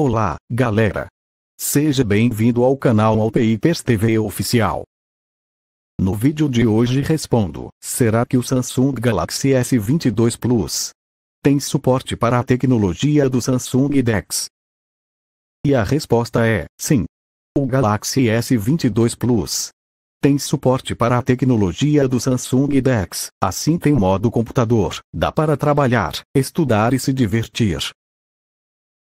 Olá, galera! Seja bem-vindo ao canal Alpeipers TV Oficial. No vídeo de hoje respondo, será que o Samsung Galaxy S22 Plus tem suporte para a tecnologia do Samsung DeX? E a resposta é, sim. O Galaxy S22 Plus tem suporte para a tecnologia do Samsung DeX, assim tem modo computador, dá para trabalhar, estudar e se divertir,